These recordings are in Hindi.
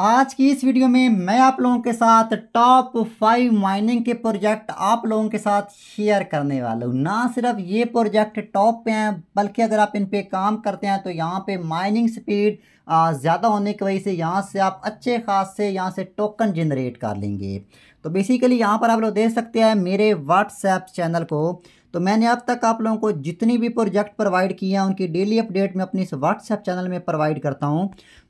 आज की इस वीडियो में मैं आप लोगों के साथ टॉप फाइव माइनिंग के प्रोजेक्ट आप लोगों के साथ शेयर करने वाला हूँ ना सिर्फ ये प्रोजेक्ट टॉप पे हैं बल्कि अगर आप इन पे काम करते हैं तो यहाँ पे माइनिंग स्पीड ज़्यादा होने की वजह से यहाँ से आप अच्छे खास से यहाँ से टोकन जनरेट कर लेंगे तो बेसिकली यहाँ पर आप लोग देख सकते हैं मेरे व्हाट्सएप चैनल को तो मैंने अब तक आप लोगों को जितनी भी प्रोजेक्ट प्रोवाइड किए हैं उनकी डेली अपडेट मैं अपने इस व्हाट्सएप चैनल में प्रोवाइड करता हूँ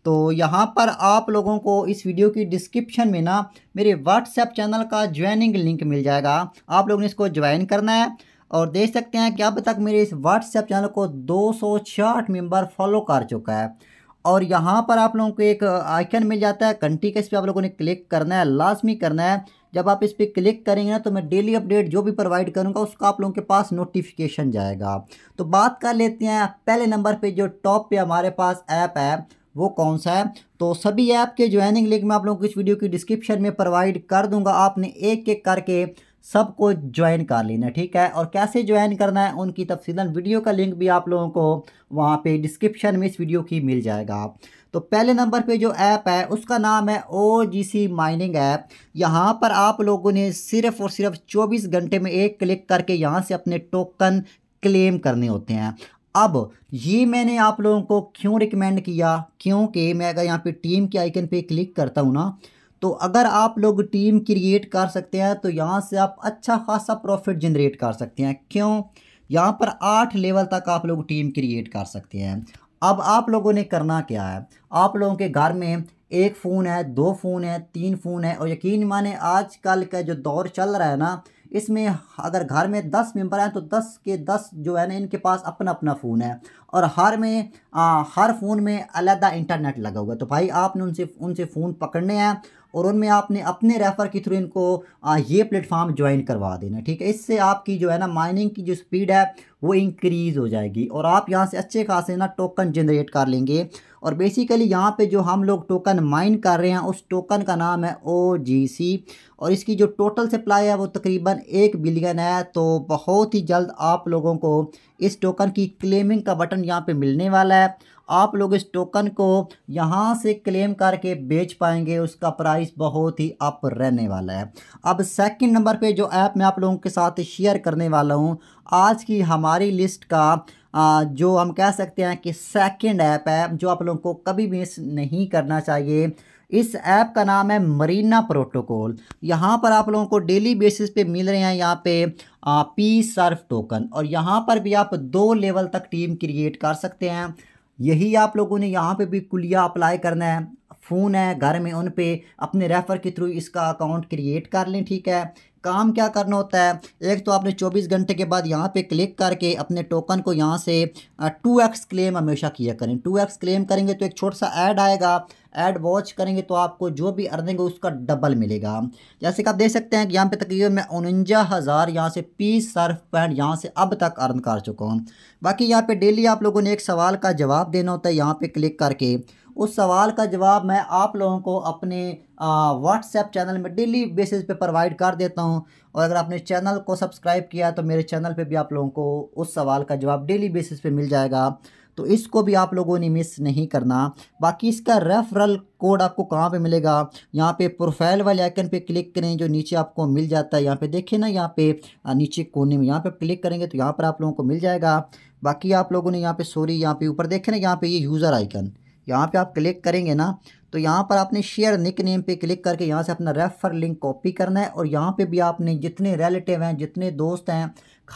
तो यहाँ पर आप लोगों को इस वीडियो की डिस्क्रिप्शन में ना मेरे व्हाट्सएप चैनल का ज्वाइनिंग लिंक मिल जाएगा आप लोगों ने इसको ज्वाइन करना है और देख सकते हैं कि अब तक मेरे इस व्हाट्सएप चैनल को दो मेंबर फॉलो कर चुका है और यहाँ पर आप लोगों को एक आइकन मिल जाता है कंटी का इस पर आप लोगों ने क्लिक करना है लाजमी करना है जब आप इस पर क्लिक करेंगे ना तो मैं डेली अपडेट जो भी प्रोवाइड करूँगा उसका आप लोगों के पास नोटिफिकेशन जाएगा तो बात कर लेते हैं पहले नंबर पर जो टॉप पर हमारे पास ऐप है वो कौन सा है तो सभी ऐप के ज्वाइनिंग लिंक मैं आप लोगों को इस वीडियो की डिस्क्रिप्शन में प्रोवाइड कर दूंगा आपने एक एक करके सबको ज्वाइन कर लेना ठीक है और कैसे ज्वाइन करना है उनकी तफसीला वीडियो का लिंक भी आप लोगों को वहाँ पे डिस्क्रिप्शन में इस वीडियो की मिल जाएगा तो पहले नंबर पे जो ऐप है उसका नाम है ओ जी सी माइनिंग ऐप यहाँ पर आप लोगों ने सिर्फ और सिर्फ 24 घंटे में एक क्लिक करके यहाँ से अपने टोकन क्लेम करने होते हैं अब ये मैंने आप लोगों को क्यों रिकमेंड किया क्योंकि मैं अगर यहाँ पे टीम के आइकन पे क्लिक करता हूँ ना तो अगर आप लोग टीम क्रिएट कर सकते हैं तो यहाँ से आप अच्छा खासा प्रॉफिट जनरेट कर सकते हैं क्यों यहाँ पर आठ लेवल तक आप लोग टीम क्रिएट कर सकते हैं अब आप लोगों ने करना क्या है आप लोगों के घर में एक फ़ोन है दो फ़ोन है तीन फ़ोन है और यकीन माने आजकल का जो दौर चल रहा है ना इसमें अगर घर में दस मेंबर हैं तो दस के दस जो है ना इनके पास अपना अपना फ़ोन है और हर में आ, हर फ़ोन में अलग-अलग इंटरनेट लगा हुआ है तो भाई आपने उनसे उनसे फ़ोन पकड़ने हैं और उनमें आपने अपने रेफ़र के थ्रू इनको ये प्लेटफॉर्म ज्वाइन करवा देना ठीक है इससे आपकी जो है ना माइनिंग की जो स्पीड है वो इंक्रीज़ हो जाएगी और आप यहाँ से अच्छे खासे ना टोकन जनरेट कर लेंगे और बेसिकली यहाँ पे जो हम लोग टोकन माइन कर रहे हैं उस टोकन का नाम है ओ और इसकी जो टोटल सप्लाई है वो तकरीबन एक बिलियन है तो बहुत ही जल्द आप लोगों को इस टोकन की क्लेमिंग का बटन यहाँ पर मिलने वाला है आप लोग इस टोकन को यहाँ से क्लेम करके बेच पाएंगे उसका प्राइस बहुत ही अप रहने वाला है अब सेकंड नंबर पे जो ऐप मैं आप लोगों के साथ शेयर करने वाला हूँ आज की हमारी लिस्ट का जो हम कह सकते हैं कि सेकंड ऐप है जो आप लोगों को कभी मिस नहीं करना चाहिए इस ऐप का नाम है मरीना प्रोटोकॉल यहाँ पर आप लोगों को डेली बेसिस पे मिल रहे हैं यहाँ पे पी सर्फ टोकन और यहाँ पर भी आप दो लेवल तक टीम क्रिएट कर सकते हैं यही आप लोगों ने यहाँ पे भी कुलिया अप्लाई करना है फ़ोन है घर में उन पे अपने रेफ़र के थ्रू इसका अकाउंट क्रिएट कर लें ठीक है काम क्या करना होता है एक तो आपने 24 घंटे के बाद यहाँ पे क्लिक करके अपने टोकन को यहाँ से 2x क्लेम हमेशा किया करें 2x क्लेम करेंगे तो एक छोटा सा ऐड आएगा एड वॉच करेंगे तो आपको जो भी अर्निंग हो उसका डबल मिलेगा जैसे कि आप देख सकते हैं कि यहाँ पे तकरीबन मैं उनंजा हज़ार यहाँ से पीस सर्फ पैंट यहाँ से अब तक अर्न कर चुका हूँ बाकी यहाँ पे डेली आप लोगों ने एक सवाल का जवाब देना होता है यहाँ पे क्लिक करके उस सवाल का जवाब मैं आप लोगों को अपने व्हाट्सएप चैनल में डेली बेसिस पे प्रोवाइड कर देता हूँ और अगर आपने चैनल को सब्सक्राइब किया तो मेरे चैनल पे भी आप लोगों को उस सवाल का जवाब डेली बेसिस पे मिल जाएगा तो इसको भी आप लोगों ने मिस नहीं करना बाकी इसका रेफरल कोड आपको कहाँ पे मिलेगा यहाँ पे प्रोफाइल वाले आइकन पे क्लिक करें जो नीचे आपको मिल जाता है यहाँ पे देखें ना यहाँ पे नीचे कोने में यहाँ पे क्लिक करेंगे तो यहाँ पर आप लोगों को मिल जाएगा बाकी आप लोगों ने यहाँ पे सॉरी यहाँ पे ऊपर देखें ना यहाँ पे ये यूज़र आइकन यहाँ पे आप क्लिक करेंगे ना तो यहाँ पर आपने शेयर निक नेम पे क्लिक करके यहाँ से अपना रेफर लिंक कॉपी करना है और यहाँ पे भी आपने जितने रिलेटिव हैं जितने दोस्त हैं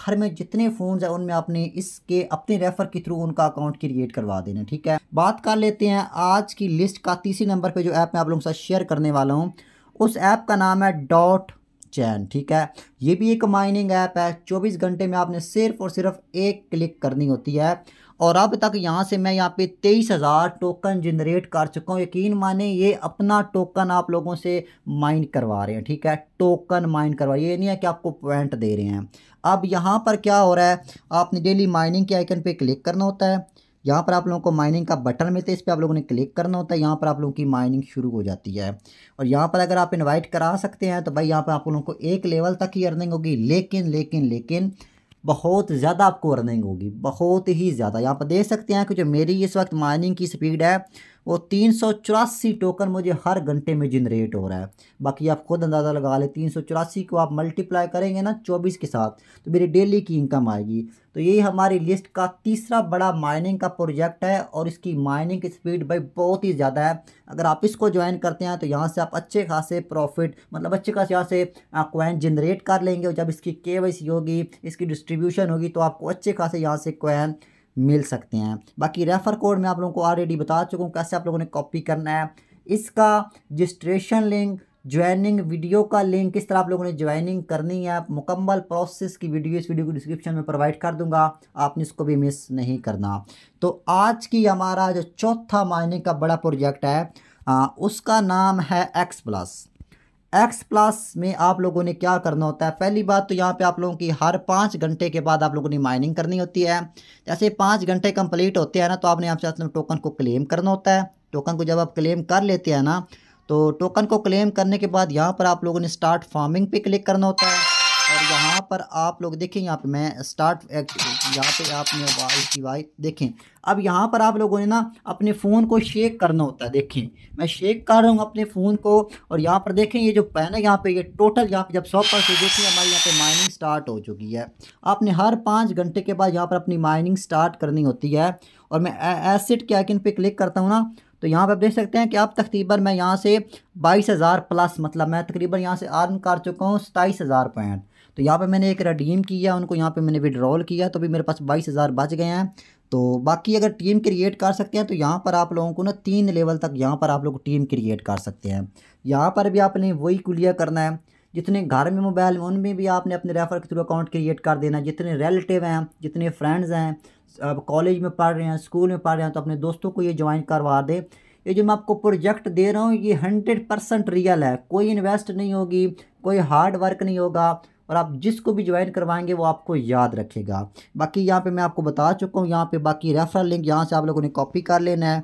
घर में जितने फ़ोन्स हैं उनमें आपने इसके अपने रेफ़र के थ्रू उनका अकाउंट क्रिएट करवा देना ठीक है बात कर लेते हैं आज की लिस्ट का तीसरे नंबर पर जो ऐप मैं आप लोगों के साथ शेयर करने वाला हूँ उस ऐप का नाम है डॉट चैन ठीक है ये भी एक माइनिंग ऐप है चौबीस घंटे में आपने सिर्फ और सिर्फ एक क्लिक करनी होती है और अब तक यहाँ से मैं यहाँ पे तेईस हज़ार टोकन जनरेट कर चुका हूँ यकीन माने ये अपना टोकन आप लोगों से माइन करवा रहे हैं ठीक है टोकन माइन करवा ये नहीं है कि आपको पॉइंट दे रहे हैं अब यहाँ पर क्या हो रहा है आपने डेली माइनिंग के आइकन पे क्लिक करना होता है यहाँ पर आप लोगों को माइनिंग का बटन मिलता है इस पर आप लोगों ने क्लिक करना होता है यहाँ पर आप लोगों की माइनिंग शुरू हो जाती है और यहाँ पर अगर आप इन्वाइट करा सकते हैं तो भाई यहाँ पर आप लोगों को एक लेवल तक ही अर्निंग होगी लेकिन लेकिन लेकिन बहुत ज़्यादा आपको अर्निंग होगी बहुत ही ज़्यादा यहाँ पर देख सकते हैं कि जो मेरी इस वक्त माइनिंग की स्पीड है वो तीन सौ चौरासी टोकन मुझे हर घंटे में जनरेट हो रहा है बाकी आप खुद अंदाज़ा लगा लें तीन सौ चौरासी को आप मल्टीप्लाई करेंगे ना चौबीस के साथ तो मेरी डेली की इनकम आएगी तो यही हमारी लिस्ट का तीसरा बड़ा माइनिंग का प्रोजेक्ट है और इसकी माइनिंग की स्पीड भाई बहुत ही ज़्यादा है अगर आप इसको ज्वाइन करते हैं तो यहाँ से आप अच्छे खासे प्रॉफिट मतलब अच्छे खासे यहाँ से क्वैन जनरेट कर लेंगे और जब इसकी के होगी इसकी डिस्ट्रीब्यूशन होगी तो आपको अच्छे खासे यहाँ से क्वैन मिल सकते हैं बाकी रेफ़र कोड मैं आप लोगों को ऑलरेडी बता चुका हूँ कैसे आप लोगों ने कॉपी करना है इसका रजिस्ट्रेशन लिंक ज्वाइनिंग वीडियो का लिंक किस तरह आप लोगों ने ज्वाइनिंग करनी है मुकम्मल प्रोसेस की वीडियो इस वीडियो को डिस्क्रिप्शन में प्रोवाइड कर दूंगा आपने इसको भी मिस नहीं करना तो आज की हमारा जो चौथा मायने का बड़ा प्रोजेक्ट है आ, उसका नाम है एक्स प्लस एक्स प्लस में आप लोगों ने क्या करना होता है पहली बात तो यहाँ पे आप लोगों की हर पाँच घंटे के बाद आप लोगों ने माइनिंग करनी होती है जैसे पाँच घंटे कंप्लीट होते हैं ना तो आपने यहाँ से अपने टोकन को क्लेम करना होता है टोकन को जब आप क्लेम कर लेते हैं ना तो टोकन को क्लेम करने के बाद यहाँ पर आप लोगों ने स्टार्ट फार्मिंग पे क्लिक करना होता है और यहाँ पर आप लोग देखें यहाँ पे मैं स्टार्ट यहाँ पे आप मोबाइल वाई देखें अब यहाँ पर आप लोगों ने ना अपने फ़ोन को शेक करना होता है देखें मैं शेक कर रहा हूँ अपने फ़ोन को और यहाँ पर देखें ये जो पैन है यहाँ पे ये टोटल यहाँ पे जब सौ परसेंट देखें हमारे यहाँ पे माइनिंग स्टार्ट हो चुकी है आपने हर पाँच घंटे के बाद यहाँ पर अपनी माइनिंग स्टार्ट करनी होती है और मैं एसिड के आइकिन पर क्लिक करता हूँ ना तो यहाँ पर आप देख सकते हैं कि अब तकरीबन मैं यहाँ से बाईस हज़ार प्लस मतलब मैं तकरीबन यहाँ से अर्न कर चुका हूँ सताईस हज़ार पॉइंट तो यहाँ पे मैंने एक रडीम किया उनको यहाँ पे मैंने विड्रॉल किया तो भी मेरे पास बाईस हज़ार बच गए हैं तो बाकी अगर टीम क्रिएट कर सकते हैं तो यहाँ पर आप लोगों को ना तीन लेवल तक यहाँ पर आप लोग टीम क्रिएट कर सकते हैं यहाँ पर भी आपने वही क्लियर करना है जितने घर में मोबाइल में उनमें भी आपने अपने रेफ़र के थ्रू अकाउंट क्रिएट कर देना जितने रिलेटिव हैं जितने फ्रेंड्स हैं अब कॉलेज में पढ़ रहे हैं स्कूल में पढ़ रहे हैं तो अपने दोस्तों को ये ज्वाइन करवा दे ये जो मैं आपको प्रोजेक्ट दे रहा हूँ ये हंड्रेड परसेंट रियल है कोई इन्वेस्ट नहीं होगी कोई हार्ड वर्क नहीं होगा और आप जिसको भी ज्वाइन करवाएंगे वो आपको याद रखेगा बाकी यहाँ पर मैं आपको बता चुका हूँ यहाँ पर बाकी रेफरल लिंक यहाँ से आप लोगों ने कॉपी कर लेना है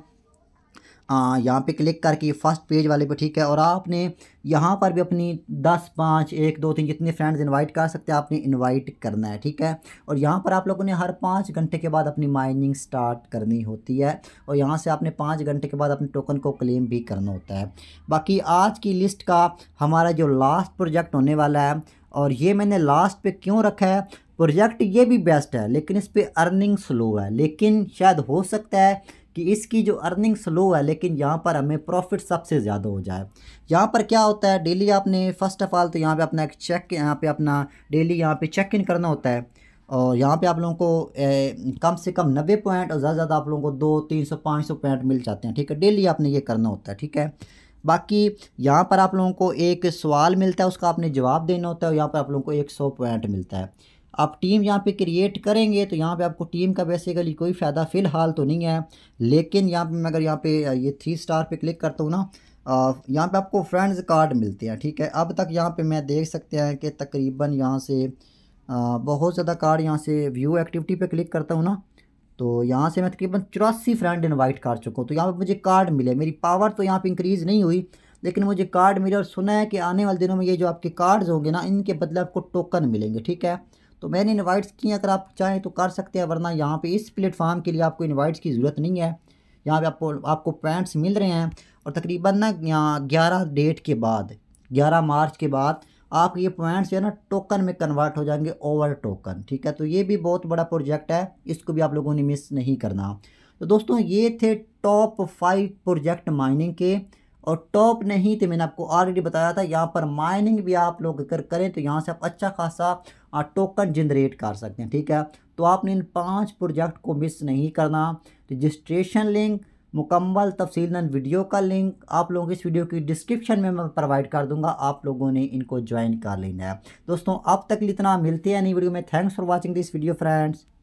हाँ, यहाँ पे क्लिक करके फर्स्ट पेज वाले पे ठीक है और आपने यहाँ पर भी अपनी दस पाँच एक दो तीन जितने फ्रेंड्स इनवाइट कर सकते हैं आपने इनवाइट करना है ठीक है और यहाँ पर आप लोगों ने हर पाँच घंटे के बाद अपनी माइनिंग स्टार्ट करनी होती है और यहाँ से आपने पाँच घंटे के बाद अपने टोकन को क्लेम भी करना होता है बाकी आज की लिस्ट का हमारा जो लास्ट प्रोजेक्ट होने वाला है और ये मैंने लास्ट पर क्यों रखा है प्रोजेक्ट ये भी बेस्ट है लेकिन इस पर अर्निंग स्लो है लेकिन शायद हो सकता है कि इसकी जो अर्निंग स्लो है लेकिन यहाँ पर हमें प्रॉफिट सबसे ज़्यादा हो जाए यहाँ पर क्या होता है डेली आपने फ़र्स्ट ऑफ़ ऑल तो यहाँ पे अपना एक चेक यहाँ पे अपना डेली यहाँ पे चेक इन करना होता है और यहाँ पे आप लोगों को ए, कम से कम नब्बे पॉइंट और ज़्यादा ज़्यादा आप लोगों को दो तीन सौ पाँच सौ पॉइंट मिल जाते हैं ठीक है डेली आपने ये करना होता है ठीक है बाकी यहाँ पर आप लोगों को एक सवाल मिलता है उसका आपने जवाब देना होता है और यहाँ पर आप लोगों को एक सौ पॉइंट मिलता है आप टीम यहाँ पे क्रिएट करेंगे तो यहाँ पे आपको टीम का बेसिकली कोई फ़ायदा फ़िलहाल तो नहीं है लेकिन यहाँ पे मैं अगर यहाँ पे ये थ्री स्टार पे क्लिक करता हूँ ना यहाँ पे आपको फ्रेंड्स कार्ड मिलते हैं ठीक है अब तक यहाँ पे मैं देख सकते हैं कि तकरीबन यहाँ से बहुत ज़्यादा कार्ड यहाँ से व्यू एक्टिविटी पर क्लिक करता हूँ ना तो यहाँ से मैं तकरीबन चौरासी फ्रेंड इन्वाइट कर चुका हूँ तो यहाँ पर मुझे कार्ड मिले मेरी पावर तो यहाँ पर इंक्रीज़ नहीं हुई लेकिन मुझे कार्ड मिले और सुना है कि आने वाले दिनों में ये जो आपके कार्ड्स होंगे ना इनके बदले आपको टोकन मिलेंगे ठीक है तो मैंने इन्वाइट्स की अगर आप चाहें तो कर सकते हैं वरना यहाँ पे इस प्लेटफॉर्म के लिए आपको इन्वाइट्स की ज़रूरत नहीं है यहाँ पे आपको आपको पॉइंट्स मिल रहे हैं और तकरीबन ना यहाँ ग्यारह डेट के बाद ग्यारह मार्च के बाद आप ये पॉइंट्स जो है ना टोकन में कन्वर्ट हो जाएंगे ओवर टोकन ठीक है तो ये भी बहुत बड़ा प्रोजेक्ट है इसको भी आप लोगों ने मिस नहीं करना तो दोस्तों ये थे टॉप फाइव प्रोजेक्ट माइनिंग के और टॉप नहीं थे मैंने आपको ऑलरेडी बताया था यहाँ पर माइनिंग भी आप लोग अगर करें तो यहाँ से आप अच्छा खासा टोकन जनरेट कर सकते हैं ठीक है तो आपने इन पांच प्रोजेक्ट को मिस नहीं करना रजिस्ट्रेशन तो लिंक मुकम्मल तफसीला वीडियो का लिंक आप लोगों इस वीडियो की डिस्क्रिप्शन में मैं प्रोवाइड कर दूंगा आप लोगों ने इनको ज्वाइन कर लेना है दोस्तों अब तक इतना मिलते हैं नई वीडियो में thanks for watching this video friends